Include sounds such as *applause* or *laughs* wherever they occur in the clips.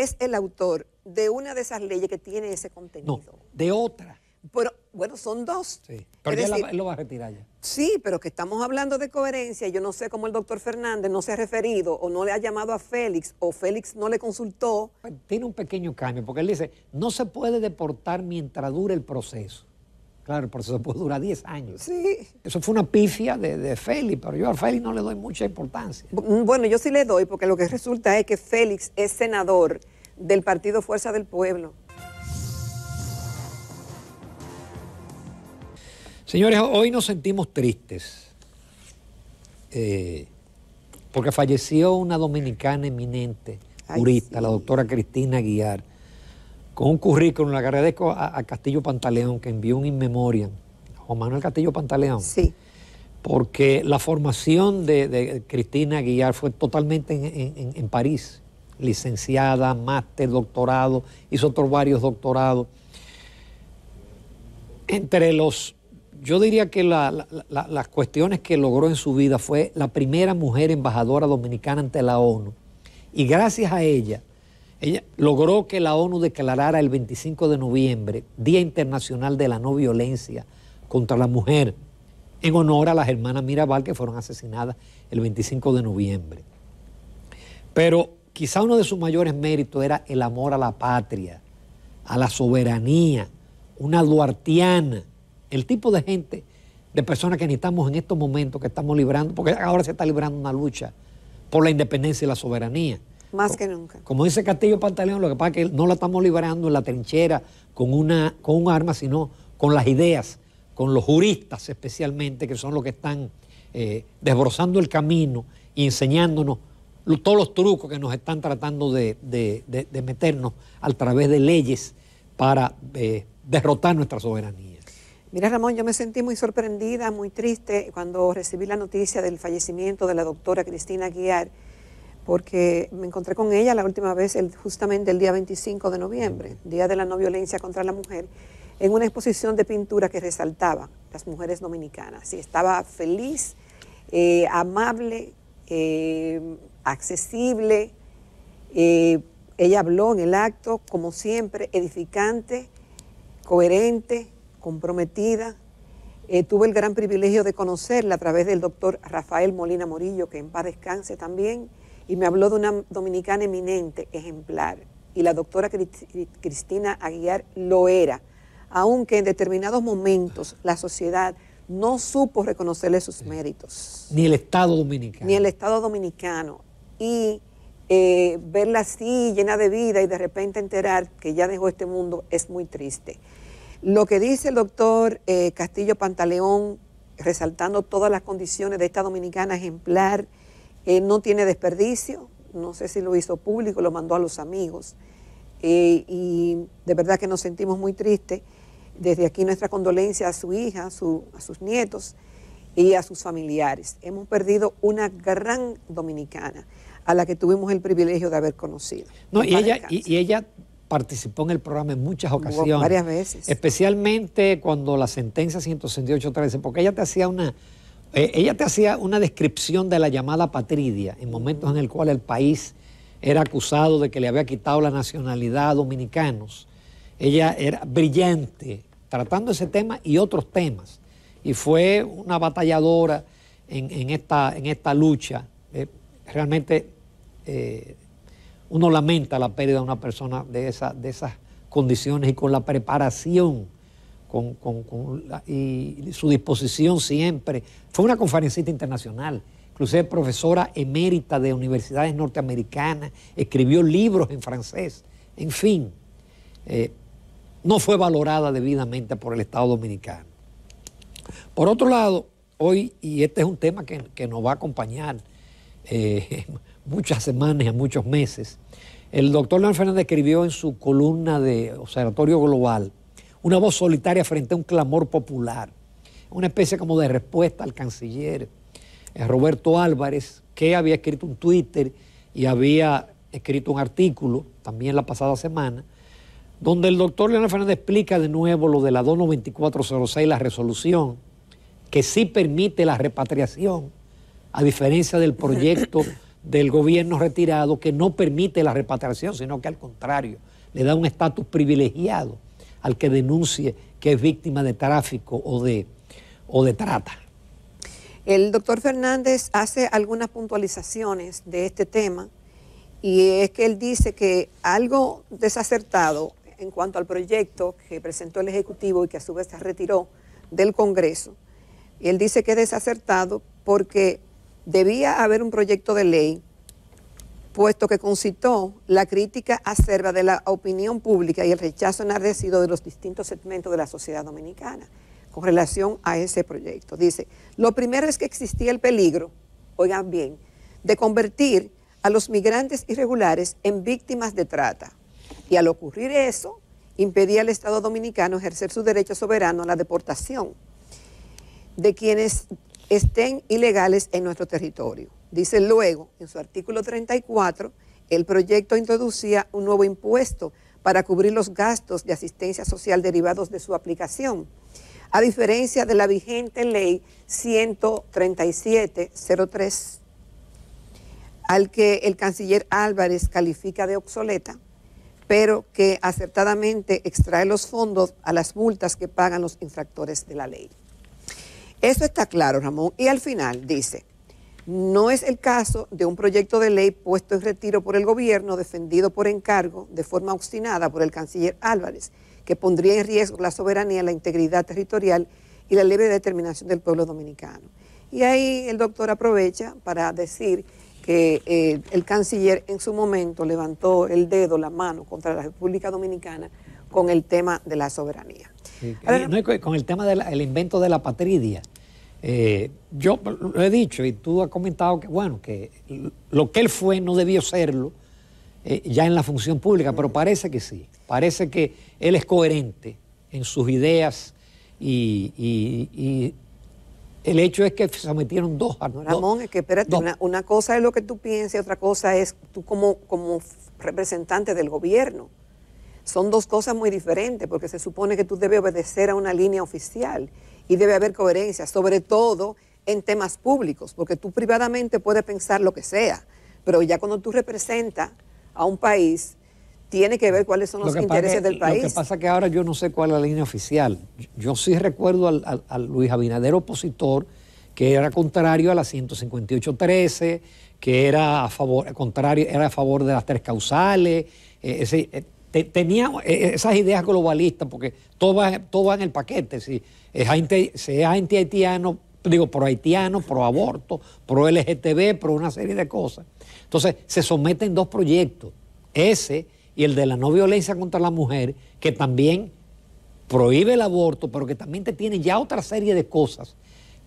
es el autor de una de esas leyes que tiene ese contenido. de otra. Pero, bueno, son dos. Sí, pero él lo va a retirar ya. Sí, pero que estamos hablando de coherencia. Yo no sé cómo el doctor Fernández no se ha referido o no le ha llamado a Félix o Félix no le consultó. Tiene un pequeño cambio porque él dice, no se puede deportar mientras dure el proceso. Claro, el proceso puede durar 10 años. Sí. Eso fue una pifia de, Félix, pero yo a Félix no le doy mucha importancia. Mm, bueno, yo sí le doy, porque lo que resulta es que Félix es senador del partido Fuerza del Pueblo. Señores, hoy nos sentimos tristes, eh, porque falleció una dominicana eminente, jurista, la doctora Cristina Guiar con un currículum, le agradezco a, Castillo Pantaleón que envió un in memoriam, Juan Manuel Castillo Pantaleón. Sí. Porque la formación de, Cristina Guillar fue totalmente en, París, licenciada, máster, doctorado, hizo otros varios doctorados. Entre los yo diría que las cuestiones que logró en su vida fue la primera mujer embajadora dominicana ante la ONU. Y gracias a ella, ella logró que la ONU declarara el 25 de noviembre Día Internacional de la No Violencia contra la Mujer, en honor a las hermanas Mirabal que fueron asesinadas el 25 de noviembre. Pero quizá uno de sus mayores méritos era el amor a la patria, a la soberanía, una duartiana, el tipo de gente, de personas que necesitamos en estos momentos que estamos librando, porque ahora se está librando una lucha por la independencia y la soberanía. Más que nunca. Como dice Castillo Pantaleón, lo que pasa es que no la estamos liberando en la trinchera con, una, con un arma, sino con las ideas, con los juristas especialmente, que son los que están eh, desbrozando el camino y enseñándonos todos los trucos que nos están tratando de, meternos a través de leyes para eh, derrotar nuestra soberanía. Mira Ramón, yo me sentí muy sorprendida, muy triste cuando recibí la noticia del fallecimiento de la doctora Cristina Guiar porque me encontré con ella la última vez justamente el día 25 de noviembre, Día de la No Violencia contra la Mujer, en una exposición de pintura que resaltaba las mujeres dominicanas. Y estaba feliz, eh, amable, eh, accesible. Eh, ella habló en el acto, como siempre, edificante, coherente, comprometida. tuve el gran privilegio de conocerla a través del doctor Rafael Molina Morillo, que en paz descanse también y me habló de una dominicana eminente, ejemplar, y la doctora Cristina Aguiar lo era, aunque en determinados momentos la sociedad no supo reconocerle sus méritos. Ni el Estado dominicano. Ni el Estado dominicano. Y eh, verla así, llena de vida, y de repente enterar que ya dejó este mundo es muy triste. Lo que dice el doctor eh, Castillo Pantaleón, resaltando todas las condiciones de esta dominicana ejemplar, eh, no tiene desperdicio, no sé si lo hizo público, lo mandó a los amigos. Eh, y de verdad que nos sentimos muy tristes. Desde aquí nuestra condolencia a su hija, a, sus nietos y a sus familiares. Hemos perdido una gran dominicana a la que tuvimos el privilegio de haber conocido. No, y ella, y, ella participó en el programa en muchas ocasiones. Varias veces. Especialmente cuando la sentencia 168-13, porque ella te hacía una, eh, ella te hacía una descripción de la llamada patridia, en momentos en el cual el país era acusado de que le había quitado la nacionalidad a dominicanos. Ella era brillante tratando ese tema y otros temas. Y fue una batalladora en, esta, en esta, lucha. Eh, realmente eh, uno lamenta la pérdida de una persona de, de esas condiciones y con la preparación con, y su disposición siempre. Fue una conferencista internacional, inclusive profesora emérita de universidades norteamericanas, escribió libros en francés, en fin, eh, no fue valorada debidamente por el Estado Dominicano. Por otro lado, hoy, y este es un tema que, nos va a acompañar eh, *laughs* muchas semanas y muchos meses, el doctor León Fernández escribió en su columna de Observatorio Global una voz solitaria frente a un clamor popular, una especie como de respuesta al canciller eh, Roberto Álvarez, que había escrito un Twitter y había escrito un artículo también la pasada semana, donde el doctor Leonel Fernández explica de nuevo lo de la 294.06, la resolución, que sí permite la repatriación, a diferencia del proyecto *coughs* del gobierno retirado, que no permite la repatriación, sino que al contrario, le da un estatus privilegiado al que denuncie que es víctima de tráfico o de, o de trata. El doctor Fernández hace algunas puntualizaciones de este tema y es que él dice que algo desacertado en cuanto al proyecto que presentó el Ejecutivo y que a su vez se retiró del Congreso, él dice que es desacertado porque debía haber un proyecto de ley puesto que concitó la crítica acerba de la opinión pública y el rechazo enardecido de los distintos segmentos de la sociedad dominicana con relación a ese proyecto. Dice, lo primero es que existía el peligro, oigan bien, de convertir a los migrantes irregulares en víctimas de trata. Y al ocurrir eso, impedía al Estado dominicano ejercer su derecho soberano a la deportación de quienes estén ilegales en nuestro territorio. Dice luego, en su artículo 34, el proyecto introducía un nuevo impuesto para cubrir los gastos de asistencia social derivados de su aplicación, a diferencia de la vigente ley 13703, al que el canciller Álvarez califica de obsoleta, pero que acertadamente extrae los fondos a las multas que pagan los infractores de la ley. Eso está claro, Ramón. Y al final dice, no es el caso de un proyecto de ley puesto en retiro por el gobierno, defendido por encargo de forma obstinada por el canciller Álvarez, que pondría en riesgo la soberanía, la integridad territorial y la libre determinación del pueblo dominicano. Y ahí el doctor aprovecha para decir que eh, el canciller en su momento levantó el dedo, la mano contra la República Dominicana con el tema de la soberanía. con el tema del invento de la patria. Eh, yo lo he dicho y tú has comentado que, bueno, que lo que él fue no debió serlo eh, ya en la función pública, pero parece que sí. Parece que él es coherente en sus ideas y, el hecho es que se metieron dos a. Ramón, es que espérate, una, cosa es lo que tú piensas y otra cosa es tú como, como representante del gobierno. Son dos cosas muy diferentes porque se supone que tú debes obedecer a una línea oficial y debe haber coherencia, sobre todo en temas públicos, porque tú privadamente puedes pensar lo que sea, pero ya cuando tú representas a un país, tiene que ver cuáles son los intereses del país. Lo que pasa es que ahora yo no sé cuál es la línea oficial. Yo, sí recuerdo al, Luis Abinader opositor, que era contrario a la 158.13, que era a favor, contrario, era a favor de las tres causales. Eh, eh, tenía eh, eh, esas ideas globalistas, porque todo va, todo en el paquete. Si es gente anti-haitiano, digo, pro-haitiano, pro-aborto, pro-LGTB, pro una serie de cosas. Entonces, se someten dos proyectos, ese y el de la no violencia contra la mujer, que también prohíbe el aborto, pero que también te tiene ya otra serie de cosas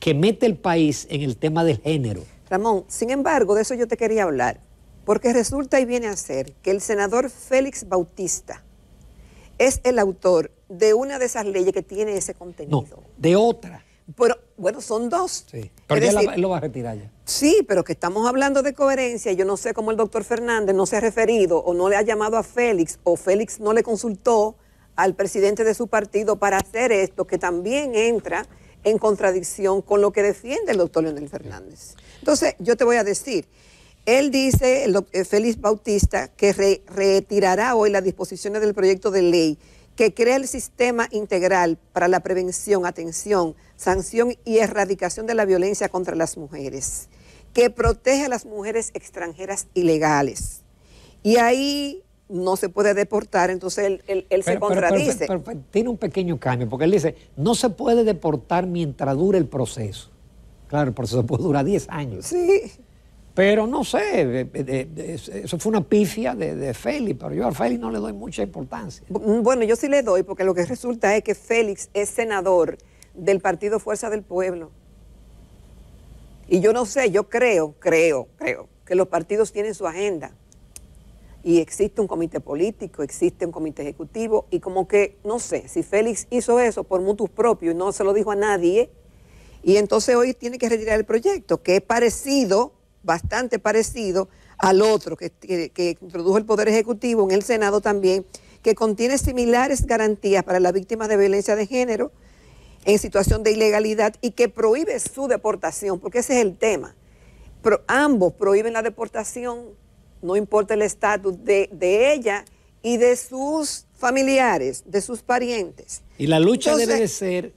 que mete el país en el tema del género. Ramón, sin embargo, de eso yo te quería hablar porque resulta y viene a ser que el senador Félix Bautista es el autor de una de esas leyes que tiene ese contenido. No, de otra. Pero, bueno, son dos. Sí, pero ya él lo va a retirar ya. Sí, pero que estamos hablando de coherencia. Yo no sé cómo el doctor Fernández no se ha referido o no le ha llamado a Félix o Félix no le consultó al presidente de su partido para hacer esto, que también entra en contradicción con lo que defiende el doctor Leonel Fernández. Entonces, yo te voy a decir, él dice, el, eh, Félix Bautista, que retirará hoy las disposiciones del proyecto de ley que crea el sistema integral para la prevención, atención, sanción y erradicación de la violencia contra las mujeres, que protege a las mujeres extranjeras ilegales. Y ahí no se puede deportar, entonces él, se contradice. tiene un pequeño cambio, porque él dice, no se puede deportar mientras dure el proceso. Claro, el proceso puede durar 10 años. Sí. Pero no sé, eso fue una pifia de, Félix, pero yo a Félix no le doy mucha importancia. Mm, bueno, yo sí le doy, porque lo que resulta es que Félix es senador del partido Fuerza del Pueblo. Y yo no sé, yo creo, creo, creo, que los partidos tienen su agenda. Y existe un comité político, existe un comité ejecutivo, y como que, no sé, si Félix hizo eso por mutus propio y no se lo dijo a nadie, y entonces hoy tiene que retirar el proyecto, que es parecido bastante parecido al otro que, introdujo el Poder Ejecutivo en el Senado también, que contiene similares garantías para las víctimas de violencia de género en situación de ilegalidad y que prohíbe su deportación, porque ese es el tema. ambos prohíben la deportación, no importa el estatus de, ella y de sus familiares, de sus parientes. Y la lucha debe ser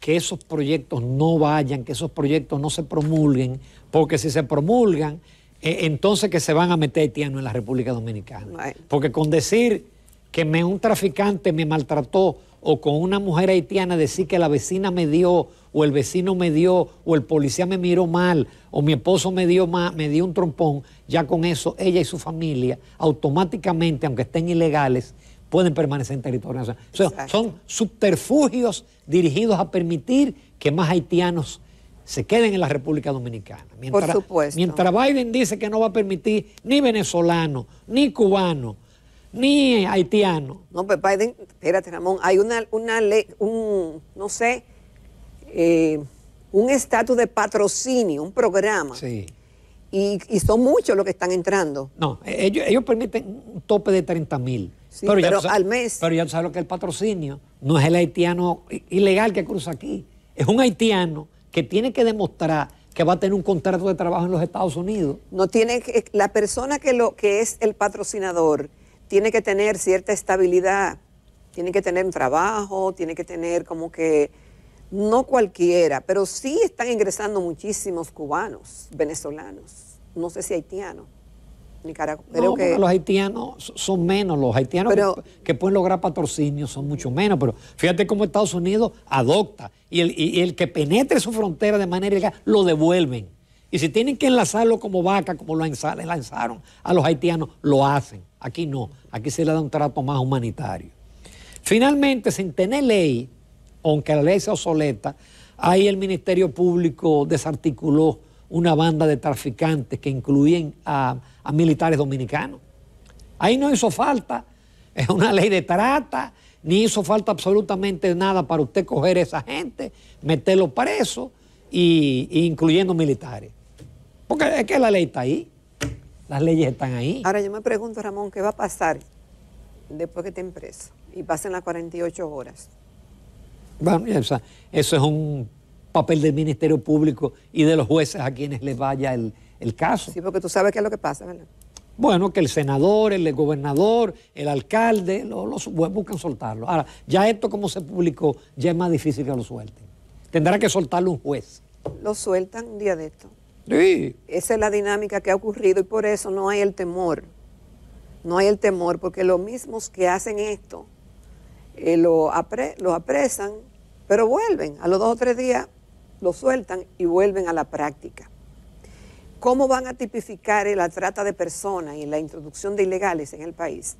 que esos proyectos no vayan, que esos proyectos no se promulguen, porque si se promulgan, eh, entonces que se van a meter haitianos en la República Dominicana. Porque con decir que me, un traficante me maltrató o con una mujer haitiana decir que la vecina me dio o el vecino me dio o el policía me miró mal o mi esposo me dio me dio un trompón, ya con eso ella y su familia automáticamente, aunque estén ilegales, pueden permanecer en territorio nacional. son subterfugios dirigidos a permitir que más haitianos se queden en la República Dominicana. Mientras, Por supuesto. Mientras Biden dice que no va a permitir ni venezolano, ni cubano, ni haitiano. No, pues Biden, espérate Ramón, hay una, una ley, un, no sé, eh, un estatus de patrocinio, un programa. Sí. Y, son muchos los que están entrando. No, e, ellos, permiten un tope de 30 mil. Sí, pero, ya al mes. Pero ya sabes lo que el patrocinio. No es el haitiano ilegal que cruza aquí. Es un haitiano que tiene que demostrar que va a tener un contrato de trabajo en los Estados Unidos. No tiene que, la persona que lo que es el patrocinador tiene que tener cierta estabilidad, tiene que tener un trabajo, tiene que tener como que no cualquiera, pero sí están ingresando muchísimos cubanos, venezolanos, no sé si haitianos. Nicaragua. Creo que... Los haitianos son menos, los haitianos que, pueden lograr patrocinio son mucho menos, pero fíjate cómo Estados Unidos adopta y el, y el que penetre su frontera de manera ilegal lo devuelven. Y si tienen que enlazarlo como vaca, como lo lanzaron a los haitianos, lo hacen. Aquí no, aquí se le da un trato más humanitario. Finalmente, sin tener ley, aunque la ley sea obsoleta, ahí el Ministerio Público desarticuló una banda de traficantes que incluyen a, militares dominicanos. Ahí no hizo falta *laughs* es una ley de trata, ni hizo falta absolutamente nada para usted coger esa gente, meterlo preso, eso incluyendo militares. Porque es que la ley está ahí, las leyes están ahí. Ahora yo me pregunto, Ramón, ¿qué va a pasar después que te presos? y pasen las 48 horas? Bueno, eso es un papel del Ministerio Público y de los jueces a quienes les vaya el, caso. Sí, porque tú sabes qué es lo que pasa, ¿verdad? Bueno, que el senador, el gobernador, el alcalde, los, jueces buscan soltarlo. Ahora, ya esto como se publicó, ya es más difícil que lo suelten. Tendrá que soltarlo un juez. Lo sueltan un día de esto. Sí. Esa es la dinámica que ha ocurrido y por eso no hay el temor. No hay el temor, porque los mismos que hacen esto eh, lo, lo apresan, pero vuelven. A los dos o tres días lo sueltan y vuelven a la práctica. ¿Cómo van a tipificar la trata de personas y la introducción de ilegales en el país?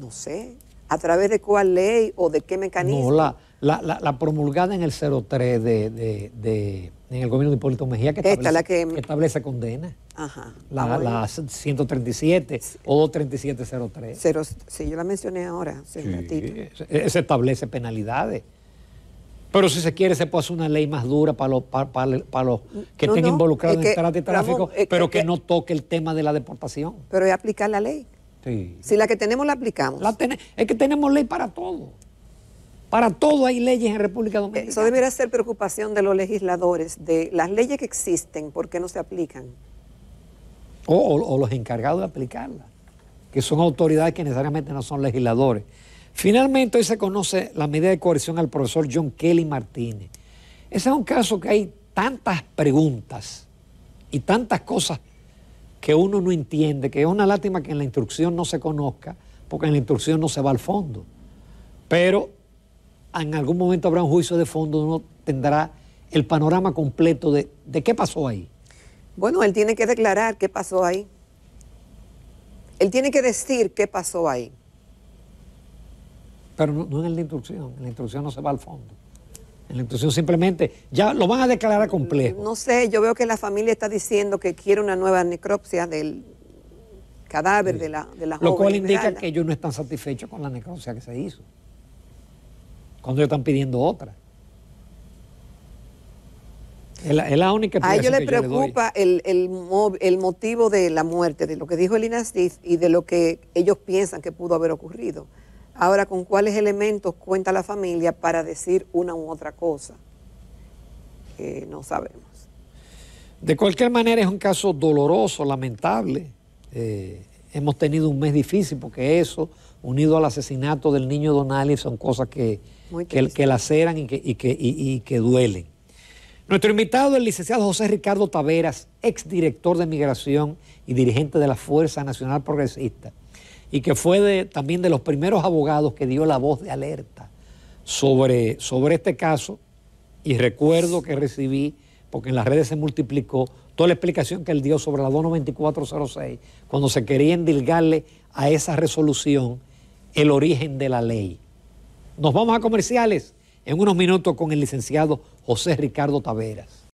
No sé. ¿A través de cuál ley o de qué mecanismo? No, la, promulgada en el 03 de, de, en el gobierno de Hipólito Mejía que, establece, la condena. Ajá. La, la 137 o 3703. 03 sí, yo la mencioné ahora. Eh, eh, se establece penalidades. Pero si se quiere, se puede hacer una ley más dura para los, para, para, los que estén involucrados en el tráfico, pero que, no toque el tema de la deportación. Pero es aplicar la ley. Sí. Si la que tenemos la aplicamos. es que tenemos ley para todo. Para todo hay leyes en República eh, Dominicana. Eso debería ser preocupación de los legisladores, de las leyes que existen, ¿por qué no se aplican? O, o los encargados de aplicarlas, que son autoridades que necesariamente no son legisladores. Finalmente, hoy se conoce la medida de coerción al profesor John Kelly Martínez. Ese es un caso que hay tantas preguntas y tantas cosas que uno no entiende, que es una lástima que en la instrucción no se conozca, porque en la instrucción no se va al fondo. Pero en algún momento habrá un juicio de fondo, uno tendrá el panorama completo de, de qué pasó ahí. Bueno, él tiene que declarar qué pasó ahí. Él tiene que decir qué pasó ahí pero no, es en la instrucción. En la instrucción no se va al fondo. En la instrucción simplemente ya lo van a declarar mm, complejo. No sé, yo veo que la familia está diciendo que quiere una nueva necropsia del cadáver de la, de la Lo cual indica que ellos no están satisfechos con la necropsia que se hizo. Cuando ellos están pidiendo otra. la, única A ellos les preocupa el, el, motivo de la muerte, de lo que dijo el INASDIF y de lo que ellos piensan que pudo haber ocurrido. Ahora, ¿con cuáles elementos cuenta la familia para decir una u otra cosa? no sabemos. De cualquier manera, es un caso doloroso, lamentable. Eh, hemos tenido un mes difícil porque eso, unido al asesinato del niño Donali, son cosas que, que, laceran y que, que, y que duelen. Nuestro invitado, el licenciado José Ricardo Taveras, exdirector de Migración y dirigente de la Fuerza Nacional Progresista, y que fue también de los primeros abogados que dio la voz de alerta sobre, sobre este caso. Y recuerdo que recibí, porque en las redes se multiplicó, toda la explicación que él dio sobre la 29406, cuando se quería endilgarle a esa resolución el origen de la ley. Nos vamos a comerciales en unos minutos con el licenciado José Ricardo Taveras.